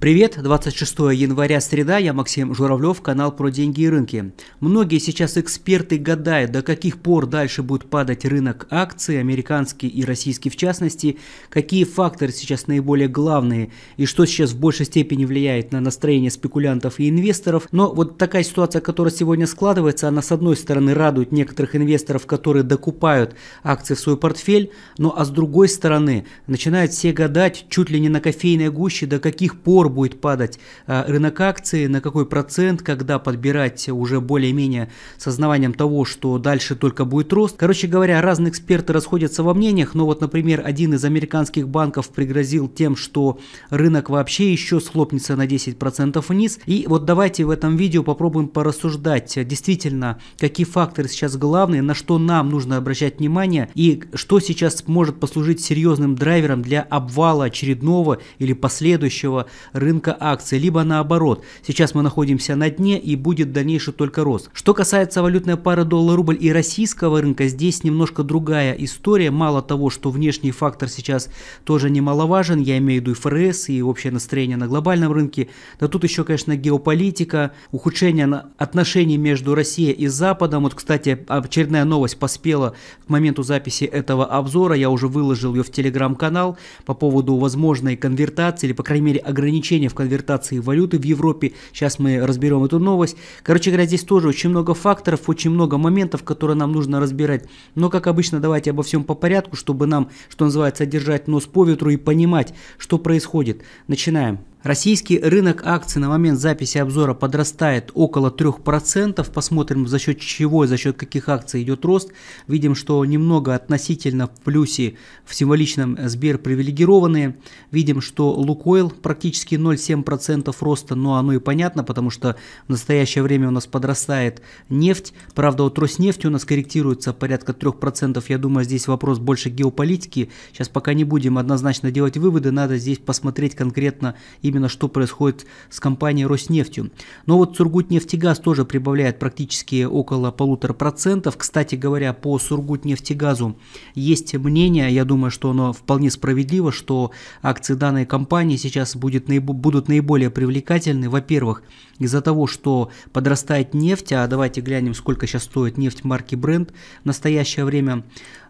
Привет, 26 января, среда, я Максим Журавлев, канал про деньги и рынки. Многие сейчас эксперты гадают, до каких пор дальше будет падать рынок акций, американский и российский в частности, какие факторы сейчас наиболее главные и что сейчас в большей степени влияет на настроение спекулянтов и инвесторов. Но вот такая ситуация, которая сегодня складывается, она с одной стороны радует некоторых инвесторов, которые докупают акции в свой портфель, но а с другой стороны начинают все гадать чуть ли не на кофейной гуще, до каких пор сбор будет падать э, рынок акций, на какой процент, когда подбирать уже более-менее с сознаванием того, что дальше только будет рост. Короче говоря, разные эксперты расходятся во мнениях, но вот, например, один из американских банков пригрозил тем, что рынок вообще еще схлопнется на 10% вниз. И вот давайте в этом видео попробуем порассуждать, действительно, какие факторы сейчас главные, на что нам нужно обращать внимание и что сейчас может послужить серьезным драйвером для обвала очередного или последующего рынка акций, либо наоборот. Сейчас мы находимся на дне и будет дальнейший только рост. Что касается валютной пары доллар-рубль и российского рынка, здесь немножко другая история. Мало того, что внешний фактор сейчас тоже немаловажен, я имею в виду и ФРС, и общее настроение на глобальном рынке, да тут еще, конечно, геополитика, ухудшение отношений между Россией и Западом. Вот, кстати, очередная новость поспела к моменту записи этого обзора, я уже выложил ее в телеграм-канал по поводу возможной конвертации или, по крайней мере, ограничения ограничения в конвертации валюты в Европе. Сейчас мы разберем эту новость. Короче говоря, здесь тоже очень много факторов, очень много моментов, которые нам нужно разбирать. Но, как обычно, давайте обо всем по порядку, чтобы нам, что называется, держать нос по ветру и понимать, что происходит. Начинаем. Российский рынок акций на момент записи обзора подрастает около 3%. Посмотрим, за счет чего и за счет каких акций идет рост. Видим, что немного относительно в плюсе в символичном Сбер привилегированные. Видим, что Лукойл практически 0,7% роста, но оно и понятно, потому что в настоящее время у нас подрастает нефть. Правда, вот Роснефть у нас корректируется порядка 3%. Я думаю, здесь вопрос больше геополитики. Сейчас пока не будем однозначно делать выводы, надо здесь посмотреть конкретно именно что происходит с компанией Роснефтью. Но вот Сургутнефтегаз тоже прибавляет практически около полутора процентов. Кстати говоря, по Сургутнефтегазу есть мнение, я думаю, что оно вполне справедливо, что акции данной компании сейчас будет будут наиболее привлекательны. Во-первых, из-за того, что подрастает нефть, а давайте глянем, сколько сейчас стоит нефть марки Brent в настоящее время.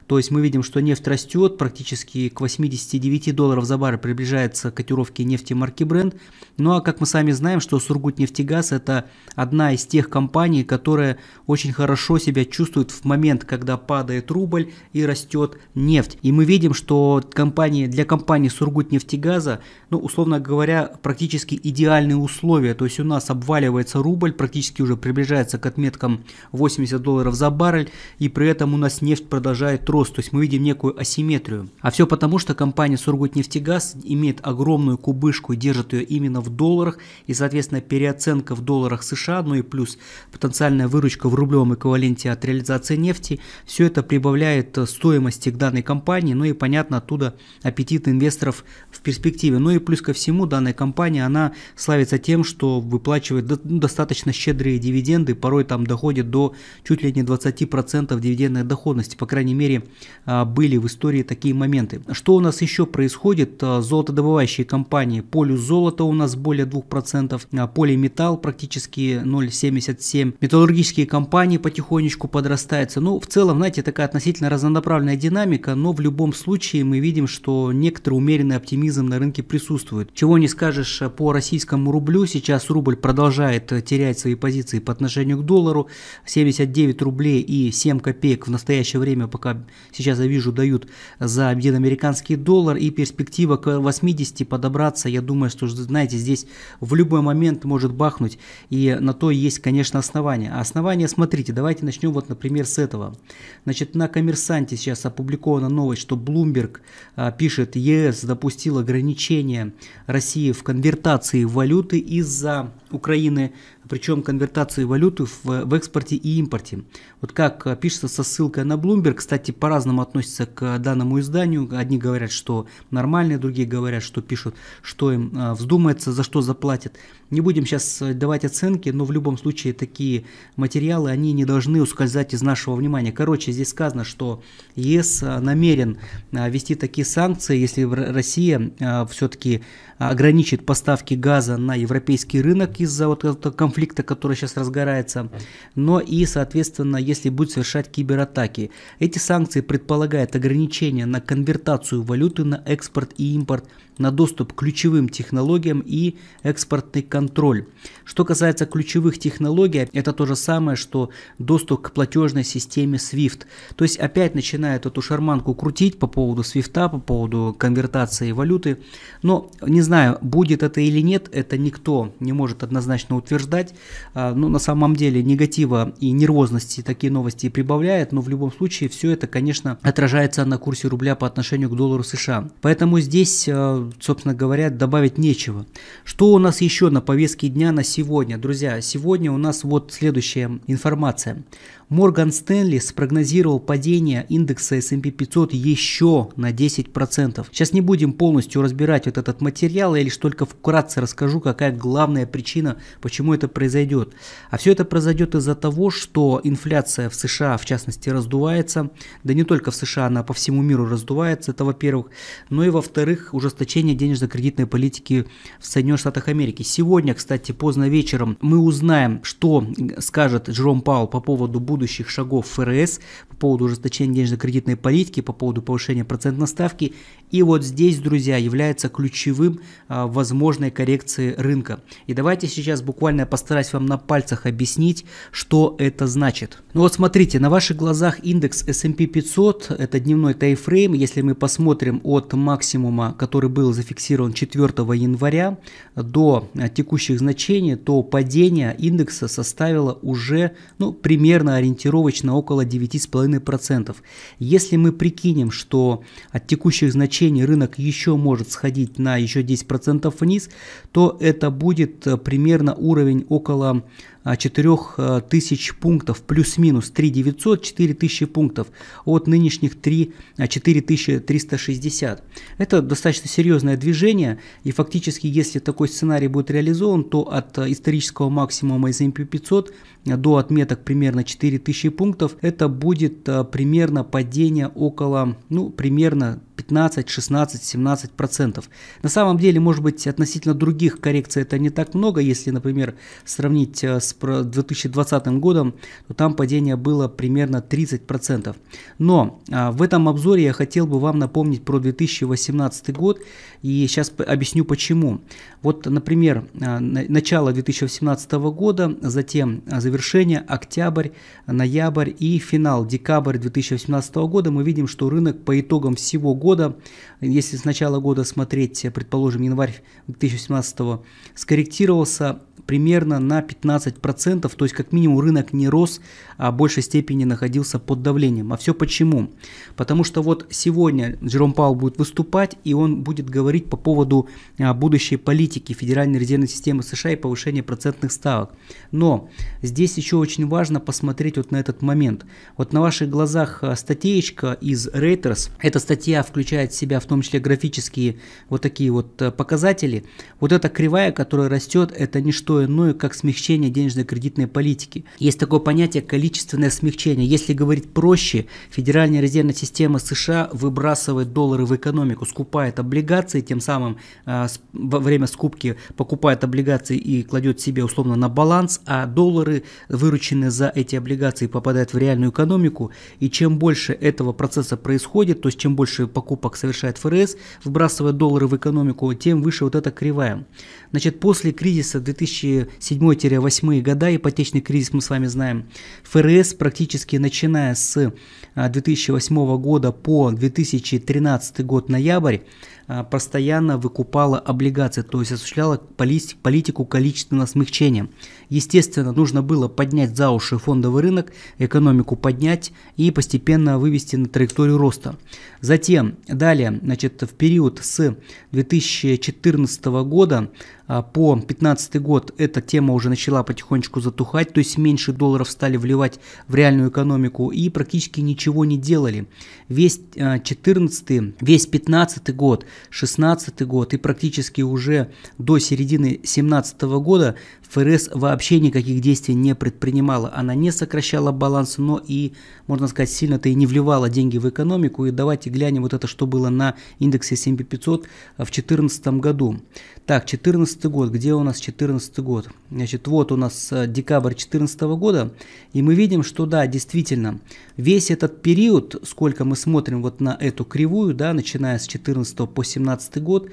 То есть мы видим, что нефть растет практически к 89 долларов за баррель приближается котировки нефти марки Brent. Ну а как мы сами знаем, что Сургутнефтегаз это одна из тех компаний, которая очень хорошо себя чувствует в момент, когда падает рубль и растет нефть. И мы видим, что компании, для компании Сургутнефтегаза, ну условно говоря, практически идеальные условия. То есть у нас обваливается рубль, практически уже приближается к отметкам 80 долларов за баррель, и при этом у нас нефть продолжает рост рост, то есть мы видим некую асимметрию. А все потому, что компания «Сургутнефтегаз» имеет огромную кубышку и держит ее именно в долларах, и, соответственно, переоценка в долларах США, ну и плюс потенциальная выручка в рублевом эквиваленте от реализации нефти, все это прибавляет э, стоимости к данной компании, ну и, понятно, оттуда аппетит инвесторов в перспективе. Ну и плюс ко всему, данная компания, она славится тем, что выплачивает ну, достаточно щедрые дивиденды, порой там доходит до чуть ли не 20% дивидендной доходности. По крайней мере, а, были в истории такие моменты. Что у нас еще происходит? А, золотодобывающие компании. Полю золота у нас более 2%, а, полиметалл практически 0,77. Металлургические компании потихонечку подрастаются. Ну, в целом, знаете, такая относительно разнонаправленная динамика, но в любом случае мы видим, что некоторый умеренный оптимизм на рынке присутствует. Чего не скажешь по российскому рублю, сейчас рубль продолжает э, терять свои позиции по отношению к доллару, 79 рублей и 7 копеек в настоящее время, пока сейчас я вижу, дают за один американский доллар и перспектива к 80 подобраться. Я думаю, что, знаете, здесь в любой момент может бахнуть и на то есть, конечно, основания. А основания, смотрите, давайте начнем вот, например, с этого. Значит, на коммерсанте сейчас опубликована новость, что Bloomberg а, пишет, ЕС допустил ограничение России в конвертации валюты из-за Украины, причем конвертации валюты в, в экспорте и импорте. Вот как э, пишется со ссылкой на Bloomberg, кстати, по-разному относятся к э, данному изданию. Одни говорят, что нормальные, другие говорят, что пишут, что им э, вздумается, за что заплатят. Не будем сейчас давать оценки, но в любом случае такие материалы, они не должны ускользать из нашего внимания. Короче, здесь сказано, что ЕС намерен вести такие санкции, если Россия все-таки ограничит поставки газа на европейский рынок, из-за вот этого конфликта, который сейчас разгорается, но и, соответственно, если будет совершать кибератаки. Эти санкции предполагают ограничения на конвертацию валюты на экспорт и импорт – на доступ к ключевым технологиям и экспортный контроль. Что касается ключевых технологий, это то же самое, что доступ к платежной системе SWIFT. То есть опять начинают эту шарманку крутить по поводу SWIFT, по поводу конвертации валюты. Но не знаю, будет это или нет, это никто не может однозначно утверждать. А, но ну, на самом деле негатива и нервозности такие новости прибавляет, но в любом случае все это, конечно, отражается на курсе рубля по отношению к доллару США. Поэтому здесь а, собственно говоря, добавить нечего. Что у нас еще на повестке дня на сегодня? Друзья, сегодня у нас вот следующая информация. Морган Стэнли спрогнозировал падение индекса S&P 500 еще на 10%. Сейчас не будем полностью разбирать вот этот материал, я лишь только вкратце расскажу, какая главная причина, почему это произойдет. А все это произойдет из-за того, что инфляция в США, в частности, раздувается. Да не только в США, она по всему миру раздувается, это во-первых. Но ну и во-вторых, ужесточение денежно-кредитной политики в Соединенных Штатах Америки. Сегодня, кстати, поздно вечером мы узнаем, что скажет Джером Паул по поводу будущего будущих шагов ФРС по поводу ужесточения денежно-кредитной политики, по поводу повышения процентной ставки. И вот здесь, друзья, является ключевым а, возможной коррекции рынка. И давайте сейчас буквально я постараюсь вам на пальцах объяснить, что это значит. Ну вот смотрите, на ваших глазах индекс S&P 500, это дневной тайфрейм, если мы посмотрим от максимума, который был зафиксирован 4 января до а, текущих значений, то падение индекса составило уже ну, примерно ориентировочно ориентировочно около 9,5%. Если мы прикинем, что от текущих значений рынок еще может сходить на еще 10% вниз, то это будет э, примерно уровень около 4000 э, пунктов, плюс-минус 3900, 4000 пунктов от нынешних 3, 4360. Э, это достаточно серьезное движение, и фактически, если такой сценарий будет реализован, то от исторического максимума S&P 500 до отметок примерно 4000 пунктов, это будет э, примерно падение около, ну, примерно 15, 16, 17 процентов. На самом деле, может быть, относительно других коррекций это не так много. Если, например, сравнить э, с 2020 годом, то там падение было примерно 30 процентов. Но а, в этом обзоре я хотел бы вам напомнить про 2018 год и сейчас объясню почему. Вот, например, а, начало 2018 года, затем а, завершение, октябрь, ноябрь и финал, декабрь 2018 года мы видим, что рынок по итогам всего года года, если с начала года смотреть, предположим, январь 2017 скорректировался примерно на 15%, то есть как минимум рынок не рос а, большей степени находился под давлением. А все почему? Потому что вот сегодня Джером Паул будет выступать, и он будет говорить по поводу а, будущей политики Федеральной резервной системы США и повышения процентных ставок. Но здесь еще очень важно посмотреть вот на этот момент. Вот на ваших глазах а, статейка из Reuters. Эта статья включает в себя в том числе графические вот такие вот э, показатели. Вот эта кривая, которая растет, это не что иное, как смягчение денежно-кредитной политики. Есть такое понятие количество количественное смягчение. Если говорить проще, Федеральная резервная система США выбрасывает доллары в экономику, скупает облигации, тем самым э, во время скупки покупает облигации и кладет себе условно на баланс, а доллары, вырученные за эти облигации, попадают в реальную экономику. И чем больше этого процесса происходит, то есть чем больше покупок совершает ФРС, выбрасывая доллары в экономику, тем выше вот эта кривая. Значит, после кризиса 2007-2008 года, ипотечный кризис мы с вами знаем, ФРС практически начиная с 2008 а, года по 2013 год ноябрь а, постоянно выкупала облигации, то есть осуществляла политику количественного смягчения. Естественно, нужно было поднять за уши фондовый рынок, экономику поднять и постепенно вывести на траекторию роста. Затем, далее, значит, в период с 2014 года а, по 2015 год эта тема уже начала потихонечку затухать, то есть меньше долларов стали вливать в реальную экономику и практически ничего не делали. Весь 14 а, весь 15 год, 16 год и практически уже до середины 17 года ФРС вообще никаких действий не предпринимала. Она не сокращала баланс, но и, можно сказать, сильно-то и не вливала деньги в экономику. И давайте глянем вот это, что было на индексе S&P 500 а, в 2014 году. Так, 14 14 год, где у нас 14 год? Значит, вот у нас э, декабрь 14 года, и мы видим, что да, действительно, весь этот период, сколько мы смотрим вот на эту кривую, да, начиная с 14 по 17 год,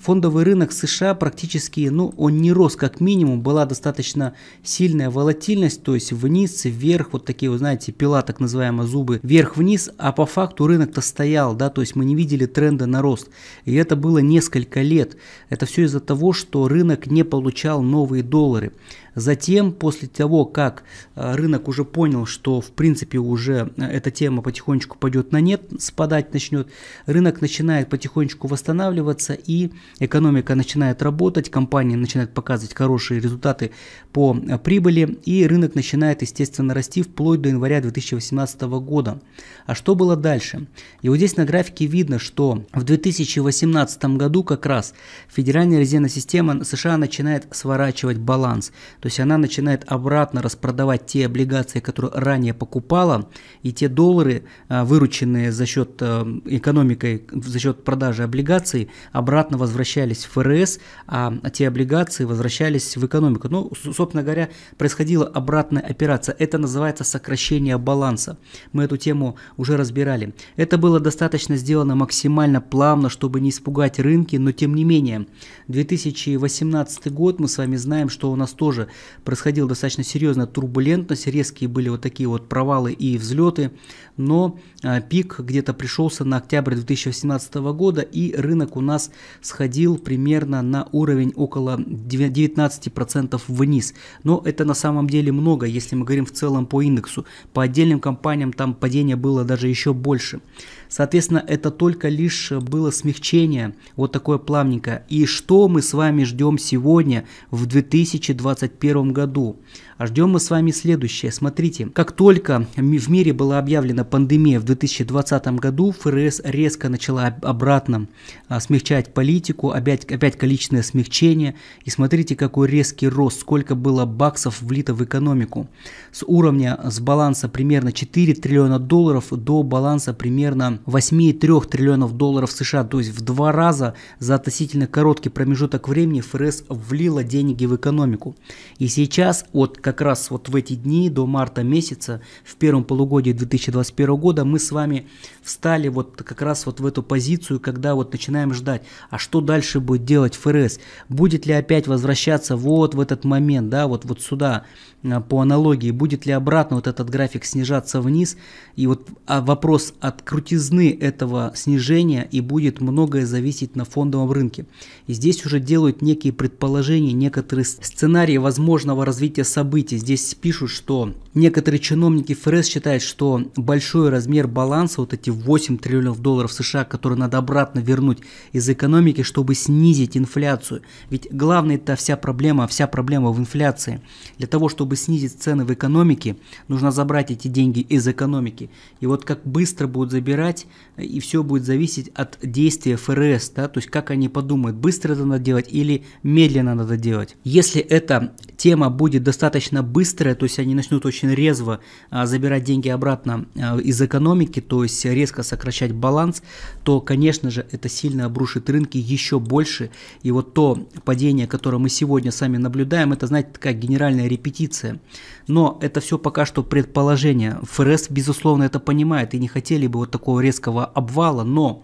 фондовый рынок США практически, ну, он не рос как минимум, была достаточно сильная волатильность, то есть вниз, вверх, вот такие, вы знаете, пила, так называемые зубы, вверх-вниз, а по факту рынок-то стоял, да, то есть мы не видели тренда на рост. И это было несколько лет. Это все из-за того, что рынок не получал новые доллары. Затем, после того, как э, рынок уже понял, что в принципе уже э, эта тема потихонечку пойдет на нет, спадать начнет, рынок начинает потихонечку восстанавливаться и экономика начинает работать, компании начинают показывать хорошие результаты по э, прибыли и рынок начинает, естественно, расти вплоть до января 2018 года. А что было дальше? И вот здесь на графике видно, что в 2018 году как раз Федеральная резервная система США начинает сворачивать баланс. То есть она начинает обратно распродавать те облигации, которые ранее покупала, и те доллары, э, вырученные за счет э, экономикой, за счет продажи облигаций, обратно возвращались в ФРС, а те облигации возвращались в экономику. Ну, собственно говоря, происходила обратная операция. Это называется сокращение баланса. Мы эту тему уже разбирали. Это было достаточно сделано максимально плавно, чтобы не испугать рынки, но тем не менее, 2018 год мы с вами знаем, что у нас тоже происходила достаточно серьезная турбулентность, резкие были вот такие вот провалы и взлеты, но а, пик где-то пришелся на октябрь 2018 года, и рынок у нас сходил примерно на уровень около 19% вниз. Но это на самом деле много, если мы говорим в целом по индексу. По отдельным компаниям там падение было даже еще больше. Соответственно, это только лишь было смягчение, вот такое плавненькое. И что мы с вами ждем сегодня в 2021 2021 году. А ждем мы с вами следующее. Смотрите, как только в мире была объявлена пандемия в 2020 году, ФРС резко начала обратно а, смягчать политику, опять, опять количественное смягчение. И смотрите, какой резкий рост, сколько было баксов влито в экономику. С уровня, с баланса примерно 4 триллиона долларов до баланса примерно 8,3 триллионов долларов США. То есть в два раза за относительно короткий промежуток времени ФРС влила деньги в экономику. И сейчас, вот как раз вот в эти дни до марта месяца, в первом полугодии 2021 года, мы с вами встали вот как раз вот в эту позицию, когда вот начинаем ждать, а что дальше будет делать ФРС? Будет ли опять возвращаться вот в этот момент, да, вот, вот сюда, э, по аналогии, будет ли обратно вот этот график снижаться вниз? И вот а, вопрос от крутизны этого снижения и будет многое зависеть на фондовом рынке. И здесь уже делают некие предположения, некоторые сценарии возможности возможного развития событий. Здесь пишут, что некоторые чиновники ФРС считают, что большой размер баланса, вот эти 8 триллионов долларов США, которые надо обратно вернуть из экономики, чтобы снизить инфляцию. Ведь главная это вся проблема, вся проблема в инфляции. Для того, чтобы снизить цены в экономике, нужно забрать эти деньги из экономики. И вот как быстро будут забирать, и все будет зависеть от действия ФРС, да, то есть как они подумают, быстро это надо делать или медленно надо делать. Если это тема будет достаточно быстрая, то есть они начнут очень резво а, забирать деньги обратно а, из экономики, то есть резко сокращать баланс, то, конечно же, это сильно обрушит рынки еще больше. И вот то падение, которое мы сегодня сами наблюдаем, это, знаете, такая генеральная репетиция. Но это все пока что предположение. ФРС, безусловно, это понимает и не хотели бы вот такого резкого обвала, но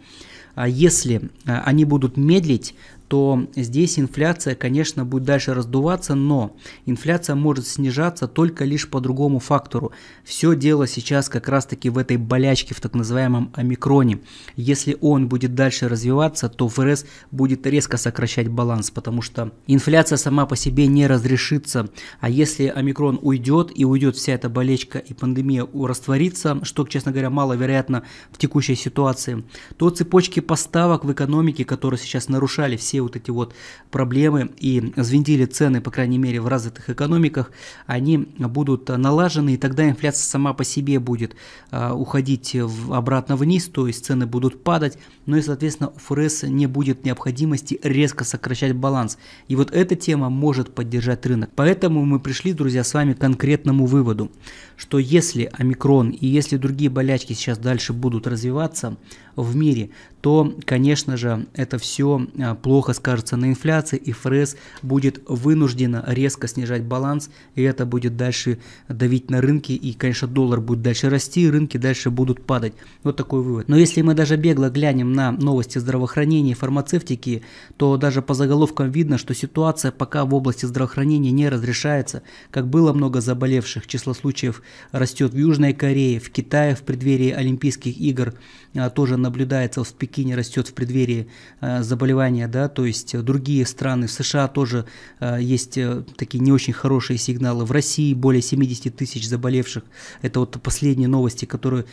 а, если они будут медлить, что здесь инфляция, конечно, будет дальше раздуваться, но инфляция может снижаться только лишь по другому фактору. Все дело сейчас как раз-таки в этой болячке, в так называемом омикроне. Если он будет дальше развиваться, то ФРС будет резко сокращать баланс, потому что инфляция сама по себе не разрешится. А если омикрон уйдет и уйдет вся эта болечка и пандемия растворится, что, честно говоря, маловероятно в текущей ситуации, то цепочки поставок в экономике, которые сейчас нарушали все вот эти вот проблемы и звендили цены, по крайней мере, в развитых экономиках, они будут налажены, и тогда инфляция сама по себе будет а, уходить в, обратно вниз, то есть цены будут падать, ну и, соответственно, у ФРС не будет необходимости резко сокращать баланс. И вот эта тема может поддержать рынок. Поэтому мы пришли, друзья, с вами к конкретному выводу, что если омикрон и если другие болячки сейчас дальше будут развиваться, в мире, то, конечно же, это все а, плохо скажется на инфляции, и ФРС будет вынуждена резко снижать баланс, и это будет дальше давить на рынки, и, конечно, доллар будет дальше расти, и рынки дальше будут падать. Вот такой вывод. Но если мы даже бегло глянем на новости здравоохранения и фармацевтики, то даже по заголовкам видно, что ситуация пока в области здравоохранения не разрешается. Как было много заболевших, число случаев растет в Южной Корее, в Китае в преддверии Олимпийских игр а, тоже наблюдается, в Пекине растет в преддверии э, заболевания, да, то есть э, другие страны, в США тоже э, есть такие не очень хорошие сигналы, в России более 70 тысяч заболевших, это вот последние новости, которые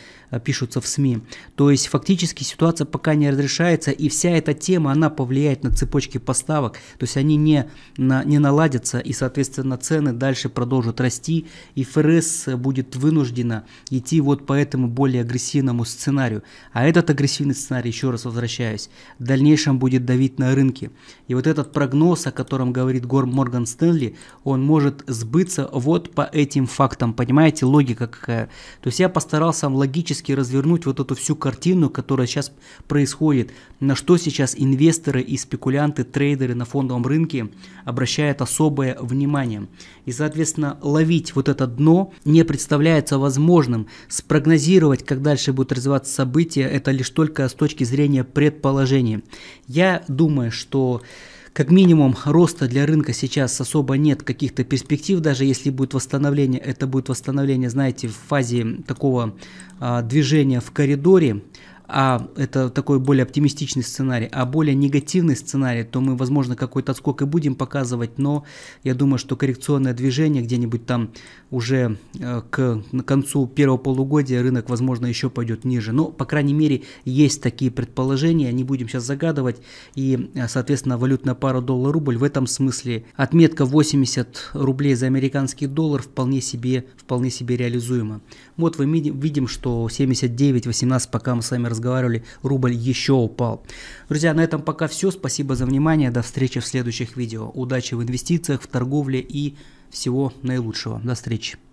пишутся в СМИ, то есть фактически ситуация пока не разрешается, и вся эта тема, она повлияет на цепочки поставок, то есть они не, на, не наладятся, и, соответственно, цены дальше продолжат расти, и ФРС будет вынуждена идти вот по этому более агрессивному сценарию, а этот агрессивный сценарий, еще раз возвращаюсь, в дальнейшем будет давить на рынки. И вот этот прогноз, о котором говорит Гор Морган Стэнли, он может сбыться вот по этим фактам. Понимаете, логика какая? То есть я постарался логически развернуть вот эту всю картину, которая сейчас происходит, на что сейчас инвесторы и спекулянты, трейдеры на фондовом рынке обращают особое внимание. И, соответственно, ловить вот это дно не представляется возможным. Спрогнозировать, как дальше будут развиваться события, это лишь лишь только с точки зрения предположений. Я думаю, что как минимум роста для рынка сейчас особо нет каких-то перспектив, даже если будет восстановление, это будет восстановление, знаете, в фазе такого а, движения в коридоре, а это такой более оптимистичный сценарий, а более негативный сценарий, то мы, возможно, какой-то отскок и будем показывать, но я думаю, что коррекционное движение где-нибудь там уже э, к концу первого полугодия рынок, возможно, еще пойдет ниже. Но, по крайней мере, есть такие предположения, не будем сейчас загадывать. И, э, соответственно, валютная пара доллар-рубль в этом смысле отметка 80 рублей за американский доллар вполне себе, вполне себе реализуема. Вот мы видим, что 79-18, пока мы с вами разговариваем, разговаривали, рубль еще упал. Друзья, на этом пока все. Спасибо за внимание. До встречи в следующих видео. Удачи в инвестициях, в торговле и всего наилучшего. До встречи.